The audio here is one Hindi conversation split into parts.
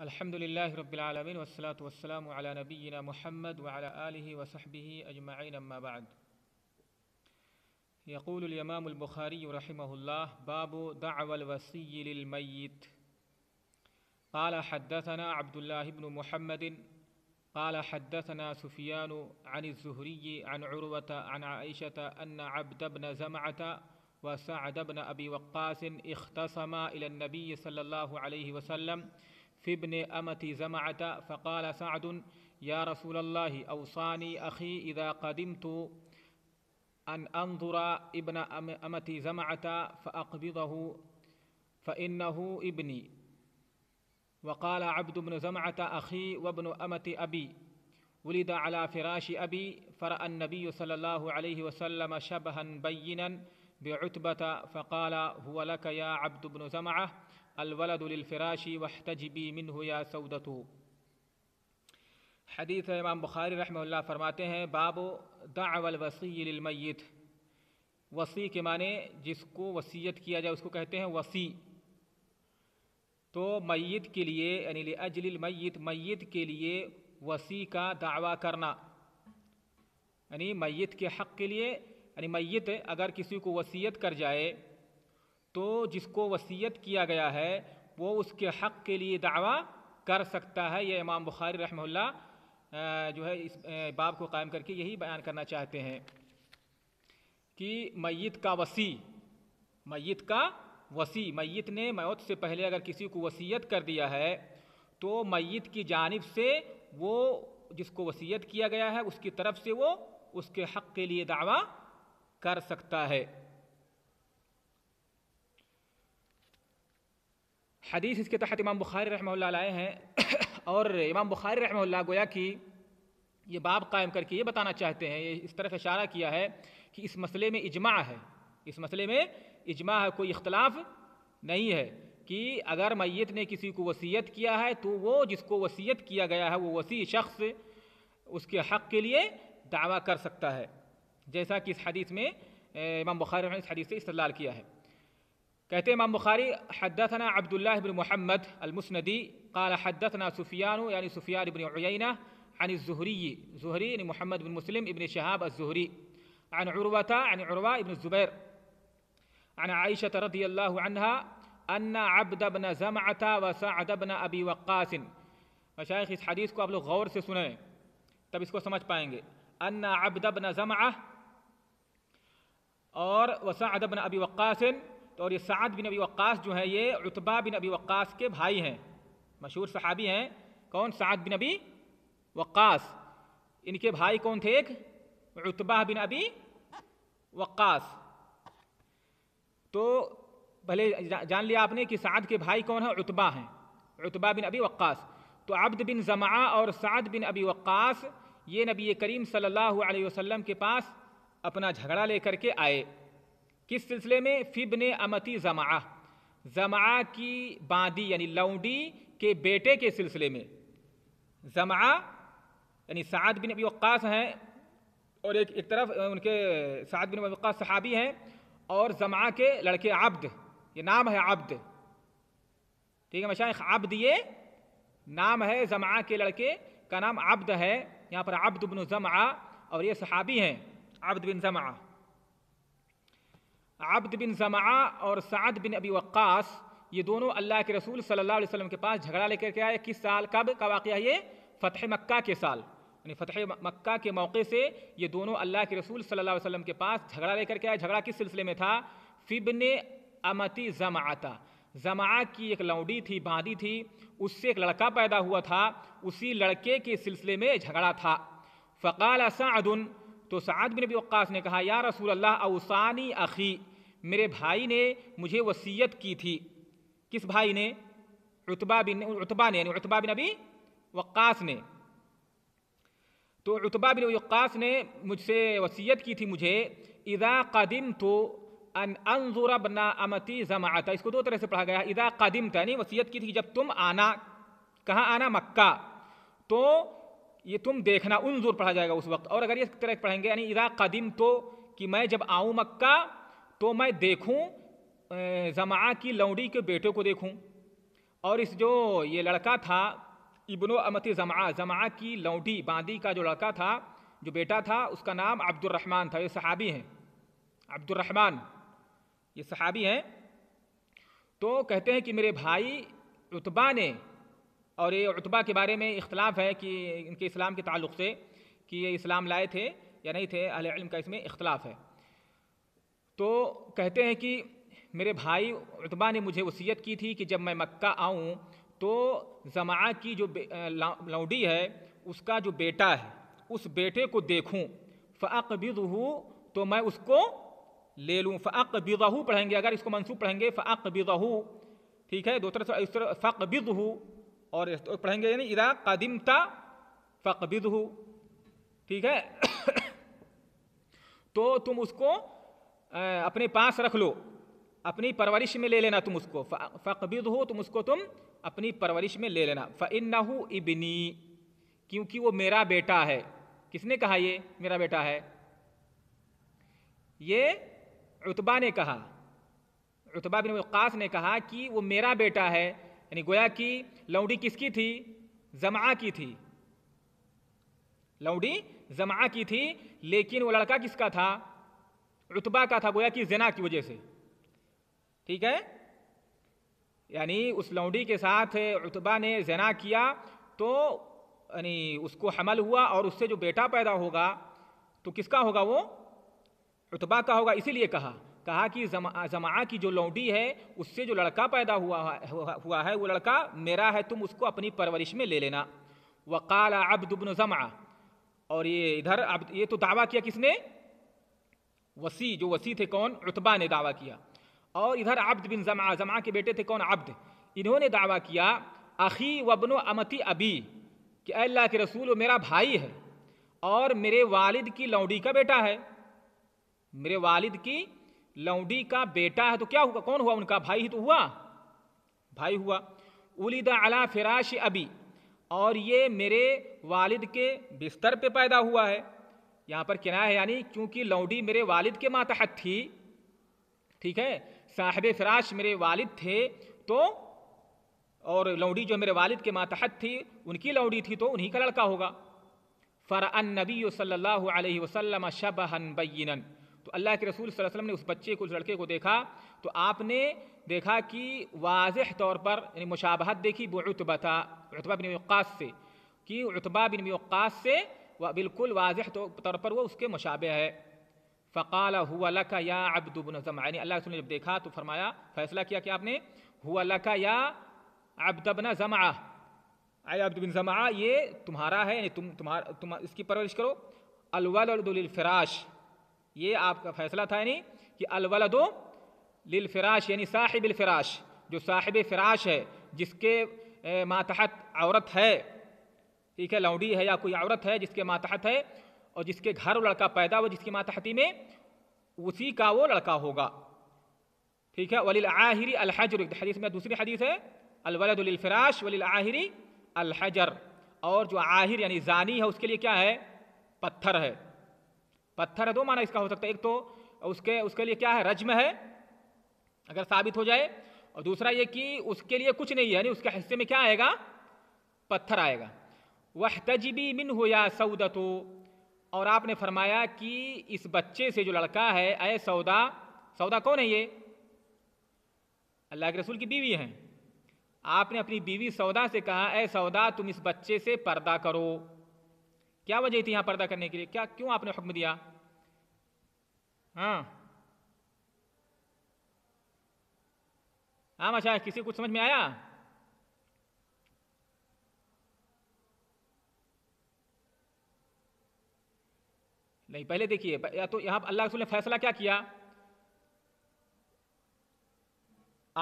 الحمد لله رب العالمين والصلاة والسلام على نبينا محمد وعلى آله وصحبه أجمعين أما بعد يقول الإمام البخاري رحمه الله باب دعوة الوصي للميت قال حدثنا عبد الله بن محمد قال حدثنا سفيان عن الزهري عن عروة عن عائشة أن عبد بن زمعة وسعد بن أبي وقاص اختصما إلى النبي صلى الله عليه وسلم في ابن أمة زمعة فقال سعد يا رسول الله أوصاني أخي إذا قدمت أن أنظر ابن أمة زمعة فأقبضه فإنه ابني وقال عبد بن زمعة أخي وابن أمة أبي ولد على فراش أبي فرأى النبي صلى الله عليه وسلم شبها بينا بعتبة فقال هو لك يا عبد بن زمعة अलवलदुलफ़राशी वहतजबी मिन या सऊदत हदीस इमाम बुखारी रहमल्ला फरमाते हैं बाब दावलवसीमैत वसी के माने जिसको वसीयत किया जाए उसको कहते हैं वसी तो मैत के लिए यानी अजलिल मैत मैत के लिए वसी का दावा करना यानी मैत के हक़ के लिए यानी मैत अगर किसी को वसीयत कर जाए तो जिसको वसीयत किया गया है वो उसके हक़ के लिए दावा कर सकता है यह इमाम बुखारी रहमल्ला जो है इस बाब को कायम करके यही बयान करना चाहते हैं कि मैत का वसी मैत का वसी मैत ने मौत से पहले अगर किसी को वसीयत कर दिया है तो मैत की जानब से वो जिसको वसीयत किया गया है उसकी तरफ से वो उसके हक़ के लिए दावा कर सकता है हदीस इसके तहत इमाम बुखारी रहमल लाए हैं और इमाम बुखारी रहमल्ला गोया कि ये बाब कायम करके ये बताना चाहते हैं ये इस तरफ इशारा किया है कि इस मसले में इजमा है इस मसले में इजमा है कोई इख्तलाफ नहीं है कि अगर मैत ने किसी को वसीयत किया है तो वो जिसको वसीयत किया गया है वो वसी शख्स उसके हक़ के लिए दावा कर सकता है जैसा कि इस हदीस में इमाम बुखारी ने इस हदीस से इस्तलाल किया है امام بخاري حدثنا عبد الله بن محمد المسندي قال حدثنا سفيان يعني سفيان بن عيينه عن الزهري زهري يعني محمد بن مسلم ابن شهاب الزهري عن عروة عن عروة بن الزبير عن عائشة رضي الله عنها أن عبد بن زمعة وسعد بن أبي وقاص مشايخ इस حدीث को आप लोग गौर تب सुने तब इसको समझ أن عبد بن زمعة وسعد بن أبي وقاص तो और ये साद बिन अबी वक्स जो है ये उतबा बिन अबी वक्स के भाई हैं मशहूर सहाबी हैं कौन साद बिन अबी वक्स इनके भाई कौन थे एक उतबा बिन अबी वक्स तो भले जान लिया आपने कि साद के भाई कौन है उतबा हैं उतबा बिन अबी वक्स तो अब्द बिन जमा और साद बिन अबी वक्स ये नबी करीम सल्लल्लाहु अलैहि वसल्लम के पास अपना झगड़ा लेकर के आए किस सिलसिले में फ़िबन अमती जमा जमा की बांदी यानी लौंडी के बेटे के सिलसिले में जमा यानी साद बिन अबी वक्स हैं और एक एक तरफ उनके साद बिन वक्स सहाबी हैं और जमा के लड़के आब्द ये नाम है आब्द ठीक है मशाइ आब्द ये नाम है जमा के लड़के का नाम आब्द है यहाँ पर आब्द बिन जमा और ये सहाबी हैं आब्द बिन जमा आब्द बिन जमा और साद बिन अबी वक्स ये दोनों अल्लाह के रसूल सल्लल्लाहु अलैहि वसल्लम के पास झगड़ा लेकर के आए किस साल कब का वाक़ है ये फ़तह मक्का के साल यानी फ़तह मक्का के मौके से ये दोनों अल्लाह के रसूल सल्लल्लाहु अलैहि वसल्लम के पास झगड़ा लेकर के आए झगड़ा किस सिलसिले में था फ़िबन अमती जमाता जमा की एक लौडी थी बांदी थी उससे एक लड़का पैदा हुआ था उसी लड़के के सिलसिले में झगड़ा था फ़काल सादुन तो साद बिन वक्स ने कहा या रसूल अल्लाह अवसानी अखी मेरे भाई ने मुझे वसीयत की थी किस भाई ने रुतबा बिन रुतबा ने रुतबा बिन अभी वक्स ने तो रुतबा बिन वक्स ने मुझसे वसीयत की थी मुझे इदा कदिम तो अन बना अमती जमाता इसको दो तरह से पढ़ा गया इदा कदिम था यानी वसीयत की थी जब तुम आना कहाँ आना मक्का तो ये तुम देखना उन जोर पढ़ा जाएगा उस वक्त और अगर ये तरह पढ़ेंगे यानी इरा कदिम तो कि मैं जब आऊँ मक्का तो मैं देखूँ जमा की लौड़ी के बेटों को देखूँ और इस जो ये लड़का था इबनो अमती जमा जमा की लौटी बांदी का जो लड़का था जो बेटा था उसका नाम अब्दुलरहमान था ये सहाबी हैं अब्दुलरहमान ये सहाबी हैं तो कहते हैं कि मेरे भाई रुतबा ने और ये उतबा के बारे में इख्तलाफ है कि इनके इस्लाम के ताल्लुक से कि ये इस्लाम लाए थे या नहीं थे अलम का इसमें इख्तलाफ है तो कहते हैं कि मेरे भाई उतबा ने मुझे वसीयत की थी कि जब मैं मक्का आऊँ तो जमा की जो लौडी है उसका जो बेटा है उस बेटे को देखूँ फ़ाक बिदहू तो मैं उसको ले लूँ फ़ाक बिदहू पढ़ेंगे अगर इसको मनसूब पढ़ेंगे फ़ाक बिदहू ठीक है दो तरह से फ़ाक और तो पढ़ेंगे यानी इरा कदिमता फ़कबिद ठीक है तो तुम उसको अपने पास रख लो अपनी परवरिश में ले लेना तुम उसको फ़कबिद हो तुम उसको तुम अपनी परवरिश में ले लेना फ़िन इबनी क्योंकि वो मेरा बेटा है किसने कहा ये मेरा बेटा है ये उतबा ने कहा उतबा बिन वक़ास ने कहा कि वो मेरा बेटा है यानी गोया कि लौड़ी किसकी थी जमा की थी लौड़ी जमा की थी लेकिन वो लड़का किसका था रुतबा का था गोया कि जना की वजह से ठीक है यानी उस लौड़ी के साथ रुतबा ने जना किया तो यानी उसको हमल हुआ और उससे जो बेटा पैदा होगा तो किसका होगा वो रुतबा का होगा इसीलिए कहा कहा कि जमा जमा की जो लौटी है उससे जो लड़का पैदा हुआ हुआ है वो लड़का मेरा है तुम उसको अपनी परवरिश में ले लेना वकाल अब्दुबन जमा और ये इधर अब ये तो दावा किया किसने वसी जो वसी थे कौन रुतबा ने दावा किया और इधर अब्द बिन जमा जमा के बेटे थे कौन अब्द इन्होंने दावा किया अखी वबन अमती अबी कि अल्लाह के रसूल मेरा भाई है और मेरे वालिद की लौडी का बेटा है मेरे वालिद की लौंडी का बेटा है तो क्या हुआ कौन हुआ उनका भाई ही तो हुआ भाई हुआ उलिद अला फिराश अभी और ये मेरे वालिद के बिस्तर पे पैदा हुआ है यहाँ पर किनाया है यानी क्योंकि लौडी मेरे वालिद के मातहत थी ठीक है साहब फराश मेरे वालिद थे तो और लौडी जो मेरे वालिद के मातहत थी उनकी लौडी थी तो उन्हीं का लड़का होगा फ़रअन नबी सल्लल्लाहु अलैहि वसल्लम शबहन बैन तो अल्लाह के रसूल वसल्लम ने उस बच्चे को उस लड़के को देखा तो आपने देखा कि वाज तौर पर यानी मुशाबहत देखी बुतबा था उतबा बिन वक्स से कि रुतबा बिन वक्स से वह बिल्कुल वाज तो, तौर पर वह उसके मुशाबे है फ़काल हुआ का या अब्दुबन जमा यानी अल्लाह रसूल ने जब देखा तो फरमाया फैसला किया कि आपने हुआ का या अब्दबना जमा आए अब्दुबिन जमा ये तुम्हारा है यानी तुम तुम्हारा तुम इसकी परवरिश करो अलवल फराश ये आपका फैसला था यानी कि अलवलदो लिलफराश यानी साहिब फ़राश जो साहिब फ़राश है जिसके मातहत औरत है ठीक है लौडी है या कोई औरत है जिसके मातहत है और जिसके घर लड़का पैदा हुआ जिसकी मातहती में उसी का वो लड़का होगा ठीक है वलिल आहिरी अलहजर हदीस में दूसरी हदीस है अलवलदुलफ़राश वलिल आहिरी अलहजर और जो आहिर यानी जानी है उसके लिए क्या है पत्थर है पत्थर है दो माना इसका हो सकता है एक तो उसके उसके लिए क्या है रजम है अगर साबित हो जाए और दूसरा ये कि उसके लिए कुछ नहीं है यानी उसके हिस्से में क्या आएगा पत्थर आएगा वह तजबी मिन हो या सऊदा तो और आपने फरमाया कि इस बच्चे से जो लड़का है अय सौदा सौदा कौन है ये अल्लाह के रसूल की बीवी हैं आपने अपनी बीवी सौदा से कहा अय सौदा तुम इस बच्चे से पर्दा करो क्या वजह थी यहां पर्दा करने के लिए क्या क्यों आपने हुक्म दिया हाँ हाँ माशा अच्छा, किसी कुछ समझ में आया नहीं पहले देखिए या तो यहां अल्लाह रसूल ने फैसला क्या किया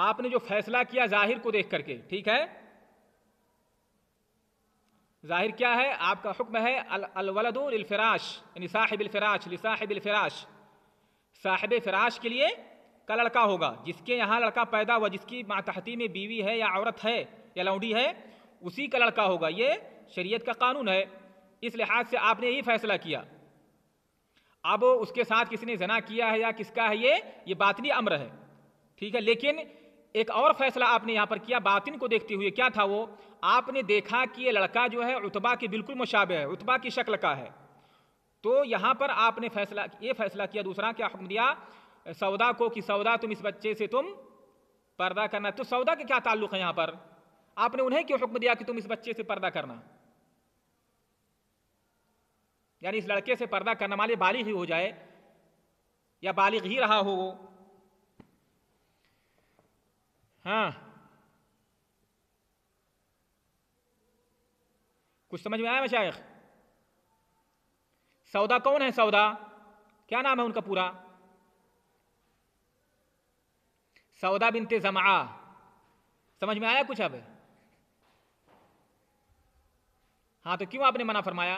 आपने जो फैसला किया जाहिर को देख करके ठीक है ज़ाहिर क्या है आपका हुक्म है अलवलदफ़राश यानी साहिब अलफ़राश लिसाहिब अलफ़राश साहिब फ़राश के लिए का लड़का होगा जिसके यहाँ लड़का पैदा हुआ जिसकी मातहती में बीवी है या औरत है या लौंडी है उसी का लड़का होगा ये शरीयत का कानून है इस लिहाज से आपने यही फैसला किया अब उसके साथ किसी ने जना किया है या किसका है ये ये बातनी अम्र है ठीक है लेकिन एक और फैसला आपने यहाँ पर किया बातिन को देखते हुए क्या था वो आपने देखा कि ये लड़का जो है उतबा के बिल्कुल मुशाबे है उतबा की शक्ल का है तो यहाँ पर आपने फैसला ये फैसला किया दूसरा क्या हुक्म दिया सौदा को कि सौदा तुम इस बच्चे से तुम पर्दा करना तो सौदा के क्या ताल्लुक है यहाँ पर आपने उन्हें क्यों हुक्म दिया कि तुम इस बच्चे से पर्दा करना यानी इस लड़के से पर्दा करना माले बालिग ही हो जाए या बालिग ही रहा हो वो हाँ कुछ समझ में आया मशाइख सौदा कौन है सौदा क्या नाम है उनका पूरा सौदा बिनते जमा समझ में आया कुछ अब हाँ तो क्यों आपने मना फरमाया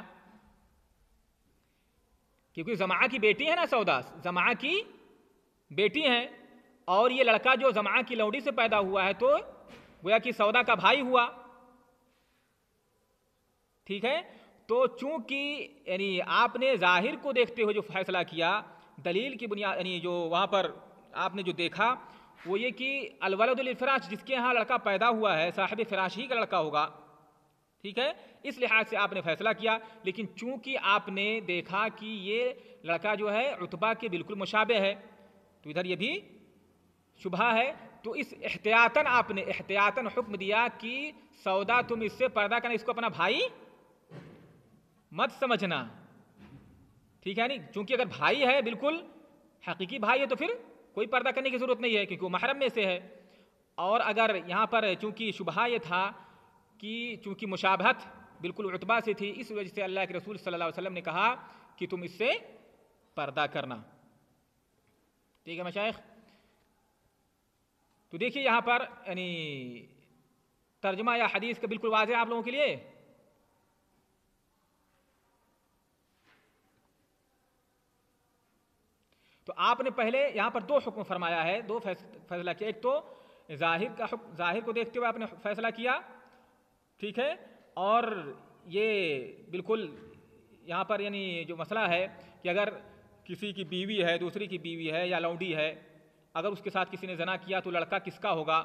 क्योंकि जमा की बेटी है ना सौदा जमा की बेटी है और ये लड़का जो जमा की लौड़ी से पैदा हुआ है तो गोया कि सौदा का भाई हुआ ठीक है तो चूंकि यानी आपने जाहिर को देखते हुए जो फैसला किया दलील की बुनियाद यानी जो वहाँ पर आपने जो देखा वो ये कि अलवलफ़राश जिसके यहाँ लड़का पैदा हुआ है साहिब फराश ही का लड़का होगा ठीक है इस लिहाज से आपने फैसला किया लेकिन चूंकि आपने देखा कि ये लड़का जो है रुतबा के बिल्कुल मुशाबे है तो इधर ये भी शुभ है तो इस एहतियातन आपने एहतियातन हुक्म दिया कि सौदा तुम इससे पर्दा करना इसको अपना भाई मत समझना ठीक है नहीं क्योंकि अगर भाई है बिल्कुल हकीकी भाई है तो फिर कोई पर्दा करने की ज़रूरत नहीं है क्योंकि वो महरम में से है और अगर यहाँ पर चूँकि शुभ यह था कि चूँकि मुशाबहत बिल्कुल उतबा से थी इस वजह से अल्लाह के रसूल सल्लल्लाहु अलैहि वसल्लम ने कहा कि तुम इससे पर्दा करना ठीक है मशाइ तो देखिए यहाँ पर यानी तर्जमा या हदीस का बिल्कुल वाज है आप लोगों के लिए तो आपने पहले यहाँ पर दो हुक्म फरमाया है दो फैसला किया एक तो जाहिर का जाहिर को देखते हुए आपने फैसला किया ठीक है और ये बिल्कुल यहाँ पर यानी जो मसला है कि अगर किसी की बीवी है दूसरी की बीवी है या लौंडी है अगर उसके साथ किसी ने जना किया तो लड़का किसका होगा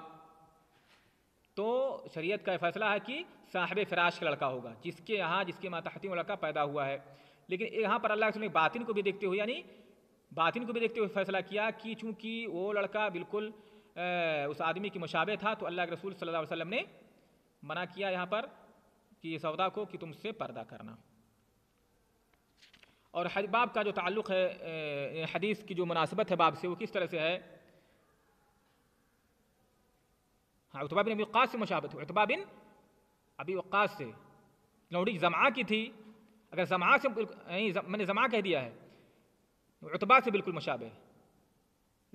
तो शरीयत का फैसला है कि साहब फराश का लड़का होगा जिसके यहाँ जिसके माताहती में लड़का पैदा हुआ है लेकिन यहाँ पर अल्लाह ने बातिन को भी देखते हुए यानी बातिन को भी देखते हुए फैसला किया कि चूँकि वो लड़का बिल्कुल उस आदमी की मुशाबे था तो अल्लाह के रसूल सल्लल्लाहु अलैहि वसल्लम ने मना किया यहाँ पर कि सौदा को कि तुमसे पर्दा करना और हर बाब का जो ताल्लुक़ है हदीस की जो मुनासिबत है बाब से वो किस तरह से है हाँ उतबा बिन अभी वक्स से मुशाबत हुआ उतबा बिन अभी वक्स से लौड़ी जमा की थी अगर जमा से नहीं मैंने जमा कह दिया है उतबा से बिल्कुल मुशाबे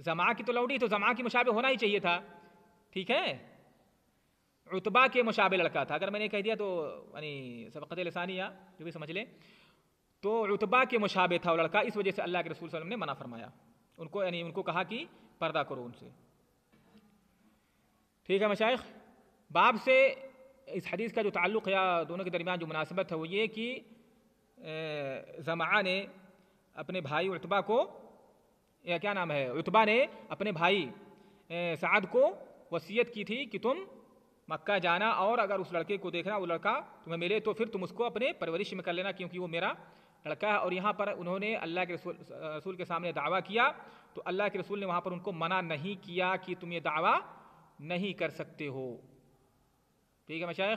जमा की तो लौड़ी तो जमा की मुशाबे होना ही चाहिए था ठीक है उतबा के मुशाबे लड़का था अगर मैंने कह दिया तो यानी सबकत लसानिया जो भी समझ लें तो रुतबा के मुशाबे था वो लड़का इस वजह से अल्लाह के रसूल वसलम ने मना फरमाया उनको यानी उनको कहा कि पर्दा करो उनसे ठीक है मशाइ बाप से इस हदीस का जो ताल्लुक़ या दोनों के दरमियान जो मुनासिबत है वो ये कि जमा ने अपने भाई रुतबा को या क्या नाम है रुतबा ने अपने भाई साद को वसीयत की थी कि तुम मक्का जाना और अगर उस लड़के को देखना वो लड़का तुम्हें मिले तो फिर तुम उसको अपने परवरिश में कर लेना क्योंकि वो मेरा लड़का है और यहाँ पर उन्होंने अल्लाह के रसूल रसूल के सामने दावा किया तो अल्लाह के रसूल ने वहाँ पर उनको मना नहीं किया कि तुम ये दावा नहीं कर सकते हो ठीक है मशाइ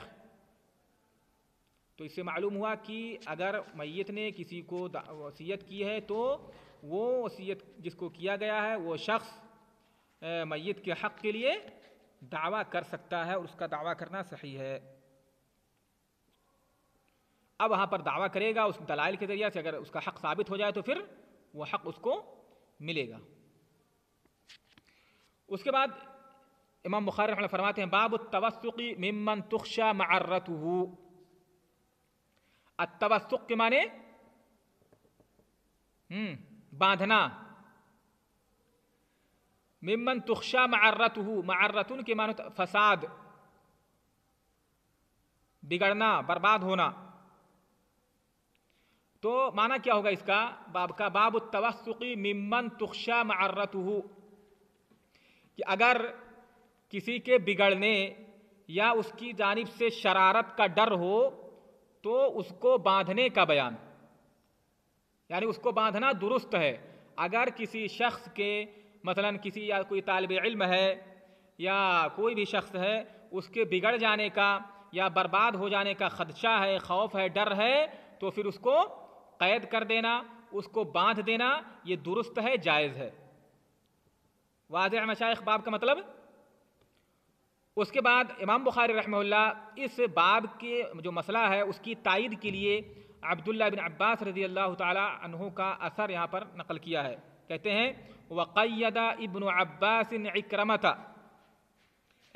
तो इससे मालूम हुआ कि अगर मैत ने किसी को वसीयत की है तो वो वसीयत जिसको किया गया है वो शख्स मैत के हक़ के लिए दावा कर सकता है और उसका दावा करना सही है अब वहाँ पर दावा करेगा उस दलाइल के ज़रिए से अगर उसका हक़ साबित हो जाए तो फिर वह हक़ उसको मिलेगा उसके बाद इमाम बुखारी फरमाते हैं बाब तवसुकी मिमन मारत हु अतवसुक के माने हम्म, बांधना मिमन तुक्षा मर्रत मर्रतुन के माने तो फसाद बिगड़ना बर्बाद होना तो माना क्या होगा इसका बाब का बाब तवसुकी मिमन तुख्शा मारत कि अगर किसी के बिगड़ने या उसकी जानिब से शरारत का डर हो तो उसको बांधने का बयान यानी उसको बांधना दुरुस्त है अगर किसी शख्स के मसलन किसी या कोई तालब इल्म है या कोई भी शख्स है उसके बिगड़ जाने का या बर्बाद हो जाने का खदशा है खौफ है डर है तो फिर उसको कैद कर देना उसको बांध देना ये दुरुस्त है जायज़ है वाज मशाइख बाब का मतलब उसके बाद इमाम बुखारी रहमल्ला इस बाब के जो मसला है उसकी तायद के लिए अब्दुल्ला बिन अब्बास रजी अल्लाह तहु का असर यहाँ पर नकल किया है कहते हैं वक़ैदा इबन अब्बास इक्रमा था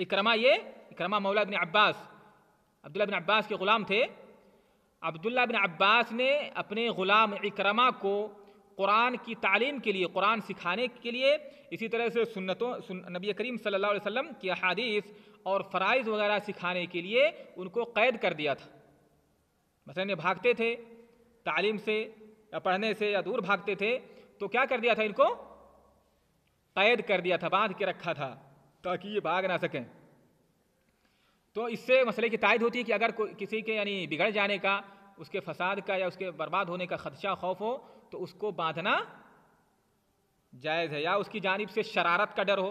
इक्रमा ये इक्रमा मौला बिन अब्बास अब्दुल्ला बिन अब्बास के ग़ुलाम थे अब्दुल्ला बिन अब्बास ने अपने ग़ुलाम इकरमा को कुरान की तालीम के लिए कुरान सिखाने के लिए इसी तरह से सुन्नतों सुन, नबी करीम सल्लल्लाहु अलैहि वसल्लम की अहादीस और फ़राइज़ वगैरह सिखाने के लिए उनको कैद कर दिया था मसलन ये भागते थे तालीम से या पढ़ने से या दूर भागते थे तो क्या कर दिया था इनको कैद कर दिया था बांध के रखा था ताकि ये भाग ना सकें तो इससे मसले की तायद होती है कि अगर किसी के यानी बिगड़ जाने का उसके फसाद का या उसके बर्बाद होने का खदशा खौफ हो तो उसको बांधना जायज़ है या उसकी जानब से शरारत का डर हो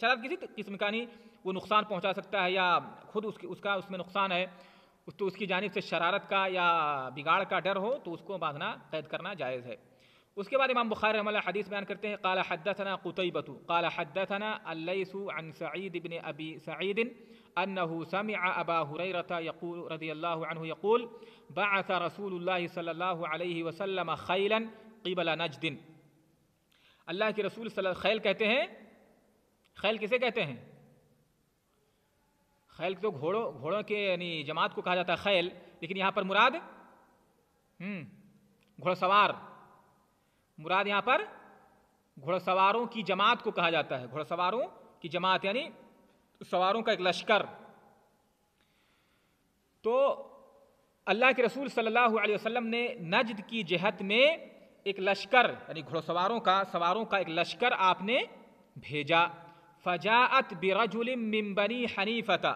शरारत किसी किस्म का नहीं वो नुकसान पहुंचा सकता है या खुद उसकी उसका उसमें नुकसान है उस तो उसकी जानब से शरारत का या बिगाड़ का डर हो तो उसको बांधना कैद करना जायज़ है उसके बाद इमाम बुखार रमल हदीस बयान करते हैं काला हद्दना कुतई बतू काला हद्दना अलसू अन सईद इबन अबी सईदिन أنه سمع أبا هريرة يقول رضي الله عنه يقول بعث رسول الله صلى الله عليه वसल्लम खैलन क़बल नजदिन अल्लाह के रसूल खैल कहते हैं खैल किसे कहते हैं खैल तो घोड़ों घोड़ों के यानी जमात को कहा जाता है खैल लेकिन यहाँ पर मुराद घोड़सवार मुराद यहाँ पर घोड़सवारों की जमात को कहा जाता है घोड़सवारों की जमात यानी सवारों का एक लश्कर तो अल्लाह के रसूल सल्लल्लाहु अलैहि वसल्लम ने नजद की जहत में एक लश्कर यानी घुड़सवारों का सवारों का एक लश्कर आपने भेजा फजात बिरजुलमबनी हनीफता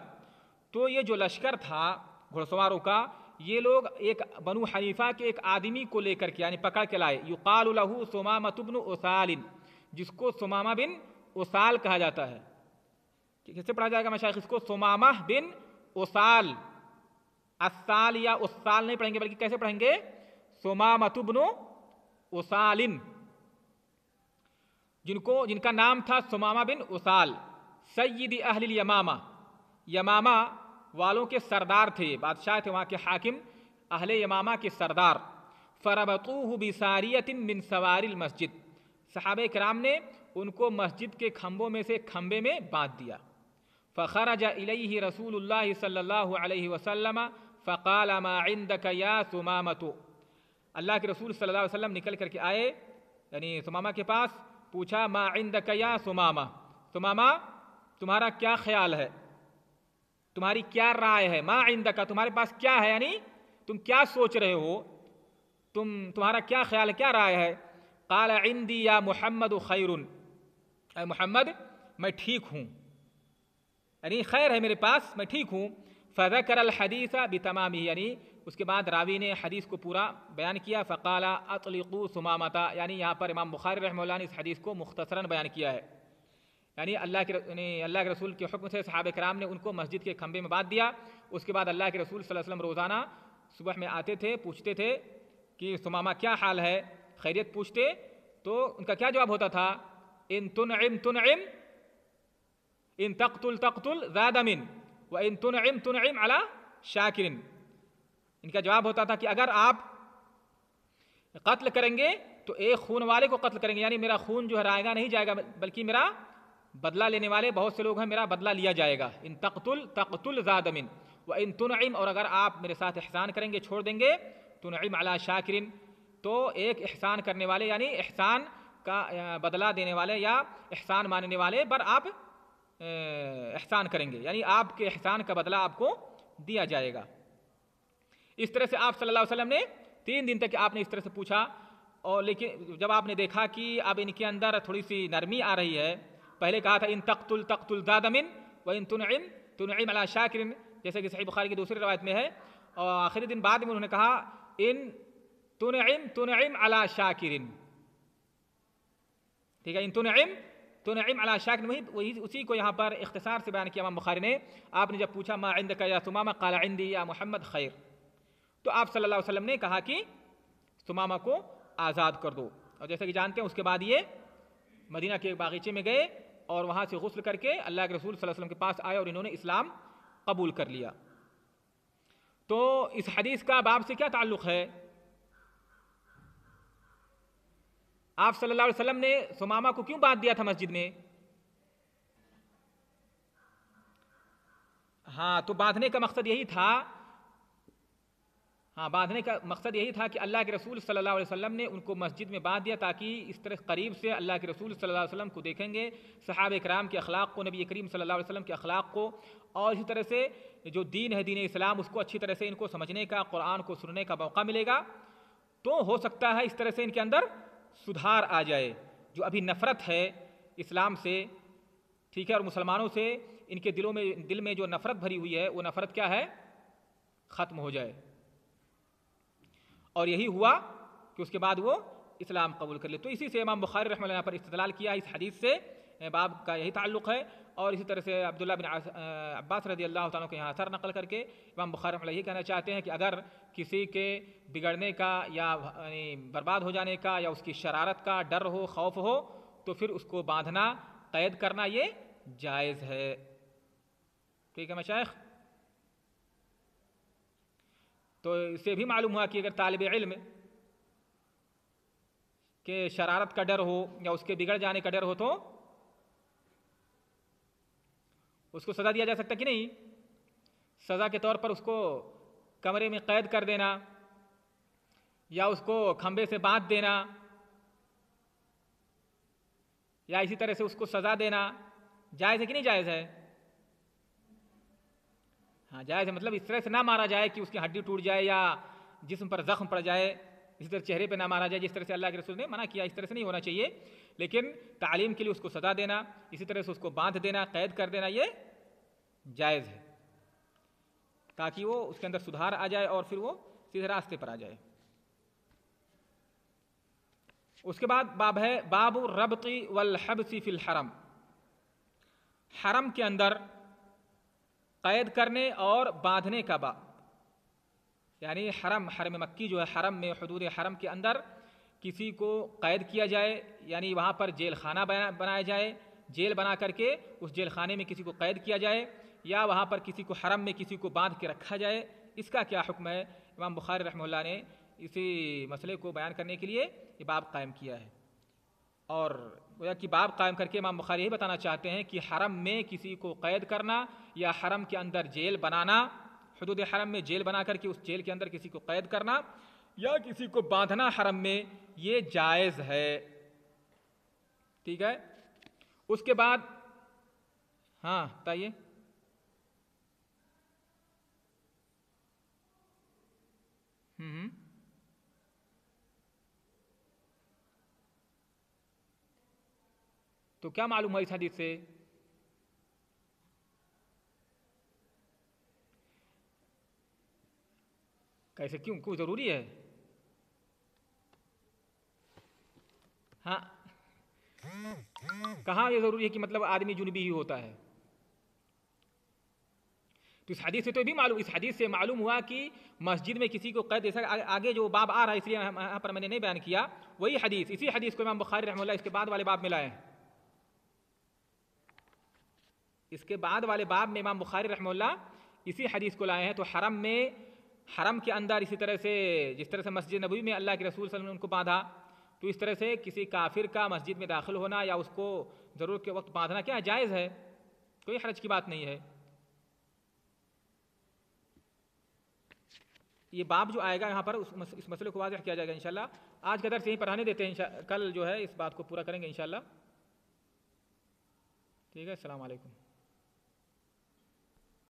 तो ये जो लश्कर था घुड़सवारों का ये लोग एक बनु हनीफा के एक आदमी को लेकर के यानी पकड़ के लाए युकालहू तुबन उसालिन जिसको सुमामा बिन उसाल कहा जाता है किससे पढ़ा जाएगा मैं शायद इसको सोमामा बिन उसाल असाल या उसाल नहीं पढ़ेंगे बल्कि कैसे पढ़ेंगे सोमामतुबनो उसालिन जिनको जिनका नाम था सोमामा बिन उसाल सईद अहल यमामा यमामा वालों के सरदार थे बादशाह थे वहाँ के हाकिम अहले यमामा के सरदार फ़रबतूह बिसारियतिन बिन सवार मस्जिद सहाब कराम ने उनको मस्जिद के खम्भों में से खम्भे में बांध दिया फ़खरज इलैहि रसूलुल्लाह सल्लल्लाहु अलैहि वसल्लम फ़काल माइंद या सुमाम तो अल्लाह के रसूल सल्लल्लाहु अलैहि वसल्लम निकल करके आए यानी सुमामा के पास पूछा माइंद या सुमामा सुमामा तुम्हारा क्या ख्याल है तुम्हारी क्या राय है माँ आइंदा का तुम्हारे पास क्या है यानी तुम क्या सोच रहे हो तुम तुम्हारा क्या ख्याल है क्या राय है काल आइंदी या मोहम्मद खैरुन मोहम्मद मैं ठीक हूँ यानी खैर है मेरे पास मैं ठीक हूँ हदीस करल तमाम ही यानी उसके बाद रावी ने हदीस को पूरा बयान किया फ़काला अतलकू सुमामता यानी यहाँ पर इमाम बुखारी रहमल्ला ने इस हदीस को मुख्तसरा बयान किया है यानी अल्लाह के अल्लाह के रसूल के हुक्म से सहाब कराम ने उनको मस्जिद के खंबे में बांध दिया उसके बाद अल्लाह के रसूल वसम रोज़ाना सुबह में आते थे पूछते थे कि सुमामा क्या हाल है खैरियत पूछते तो उनका क्या जवाब होता था इन तुन इम तुन इम इन तख्तुल तख्तुल जैदमिन व इन तुनम तुनम अला शाकिरिन इनका जवाब होता था कि अगर आप कत्ल करेंगे तो एक खून वाले को कत्ल करेंगे यानी मेरा खून जो है रायगा नहीं जाएगा बल्कि मेरा बदला लेने वाले बहुत से लोग हैं मेरा बदला लिया जाएगा इन तख्तुल तख्तुल जैदमिन व इन इम और अगर आप मेरे साथ एहसान करेंगे छोड़ देंगे इम अला शाकिरिन तो एक एहसान करने वाले यानी एहसान का बदला देने वाले या एहसान मानने वाले पर आप एहसान करेंगे यानी आपके एहसान का बदला आपको दिया जाएगा इस तरह से आप सल्लल्लाहु अलैहि वसल्लम ने तीन दिन तक आपने इस तरह से पूछा और लेकिन जब आपने देखा कि अब इनके अंदर थोड़ी सी नरमी आ रही है पहले कहा था इन तख्तुल तख्तुल दादमिन व इन तुन इम अला शाकिरिन जैसे कि सही बुखारी की दूसरी रवायत में है और आखिरी दिन बाद में उन्होंने कहा इन तुन तुन इम अला शाकिरिन ठीक है इन इम तो नईम अला शाकिन वही वही उसी को यहाँ पर इख्तसार से बयान किया माम बुखारी ने आपने जब पूछा माँ इंद का या सुमामा काला इंदी या मोहम्मद खैर तो आप सल्लल्लाहु अलैहि वसल्लम ने कहा कि सुमामा को आज़ाद कर दो और जैसा कि जानते हैं उसके बाद ये मदीना के बागीचे में गए और वहाँ से गसल करके अल्लाह के रसूल वसल्लम के पास आए और इन्होंने इस्लाम कबूल कर लिया तो इस हदीस का बाब से क्या ताल्लुक़ है आप सल्लल्लाहु अलैहि वसल्लम ने सुमामा को क्यों बांध दिया था मस्जिद में हाँ तो बांधने का मकसद यही था हाँ बांधने का मकसद यही था कि अल्लाह के रसूल सल्लल्लाहु अलैहि वसल्लम ने उनको मस्जिद में बांध दिया ताकि इस तरह करीब से अल्लाह के रसूल सल्लल्लाहु अलैहि वसल्लम को देखेंगे सहाब कराम के अखलाक को नबी करीम सल्लल्लाहु अलैहि वसल्लम के अखलाक को और इसी तरह से जो दीन है दीन इस्लाम उसको अच्छी तरह से इनको समझने का कुरान को सुनने का मौका मिलेगा तो हो सकता है इस तरह से इनके अंदर सुधार आ जाए जो अभी नफ़रत है इस्लाम से ठीक है और मुसलमानों से इनके दिलों में दिल में जो नफ़रत भरी हुई है वो नफ़रत क्या है ख़त्म हो जाए और यही हुआ कि उसके बाद वो इस्लाम कबूल कर ले तो इसी से इमाम बुखारी रहमल्ला पर इस्तलाल किया इस हदीस से बाब का यही ताल्लुक़ है और इसी तरह से अब्दुल्ला बिन अब्बास रदी अल्लाह तु के यहाँ असर नकल करके इमाम बुखारी यही कहना चाहते हैं कि अगर किसी के बिगड़ने का या बर्बाद हो जाने का या उसकी शरारत का डर हो खौफ हो तो फिर उसको बांधना कैद करना ये जायज़ है ठीक है मशाइ तो इससे भी मालूम हुआ कि अगर तालब इल्म के शरारत का डर हो या उसके बिगड़ जाने का डर हो तो उसको सज़ा दिया जा सकता कि नहीं सज़ा के तौर पर उसको कमरे में कैद कर देना या उसको खम्भे से बांध देना या इसी तरह से उसको सज़ा देना जायज़ है कि नहीं जायज़ है हाँ जायज़ है मतलब इस तरह से ना मारा जाए कि उसकी हड्डी टूट जाए या जिसम पर ज़ख्म पड़ जाए इसी तरह चेहरे पर ना मारा जाए जिस तरह से अल्लाह के रसूल ने मना किया इस तरह से नहीं होना चाहिए लेकिन तालीम के लिए उसको सज़ा देना इसी तरह से उसको बांध देना कैद कर देना ये जायज़ है ताकि वो उसके अंदर सुधार आ जाए और फिर वो सीधे रास्ते पर आ जाए उसके बाद बाब है बाबू रबकी वल हबसी फिल हरम हरम के अंदर कैद करने और बांधने का बाब यानी हरम हरम मक्की जो है हरम में हदूद हरम के अंदर किसी को कैद किया जाए यानी वहाँ पर जेल खाना बनाया जाए जेल बना करके उस जेल खाने में किसी को कैद किया जाए या वहाँ पर किसी को हरम में किसी को बांध के रखा जाए इसका क्या हुक्म है इमाम बुखारी रहमल्ला ने इसी मसले को बयान करने के लिए ये बाब कायम किया है और गोया कि बाब कायम करके इमाम बुखारी यही बताना चाहते हैं कि हरम में किसी को कैद करना या हरम के अंदर जेल बनाना हदूद हरम में जेल बना करके उस जेल के अंदर किसी को कैद करना या किसी को बांधना हरम में ये जायज़ है ठीक है उसके बाद हाँ बताइए Mm-hmm. तो क्या मालूम है इस हदीस से कैसे क्यों क्यों जरूरी है हाँ कहाँ ये ज़रूरी है कि मतलब आदमी जुनबी ही होता है तो इस हदीस से तो भी मालूम इस हदीस से मालूम हुआ कि मस्जिद में किसी को कैद जैसा आगे जो बाब आ रहा है इसलिए यहाँ पर मैंने नहीं बयान किया वही हदीस इसी हदीस को इमाम बुखारी रहमल्ला इसके बाद वाले बाब में लाए इसके बाद वाले बाब में इमाम बुखारी रहमल्ला इसी हदीस को लाए हैं तो हरम में हरम के अंदर इसी तरह से जिस तरह से मस्जिद नबी में अल्लाह के रसूल ने उनको बांधा तो इस तरह से किसी काफिर का मस्जिद में दाखिल होना या उसको ज़रूरत के वक्त बांधना क्या जायज़ है कोई हरज की बात नहीं है ये बाप जो आएगा यहाँ पर उस मस, इस मसले को वाजह किया जाएगा इन आज कदर से यहीं पढ़ाने देते हैं कल जो है इस बात को पूरा करेंगे इन ठीक है अलैक्म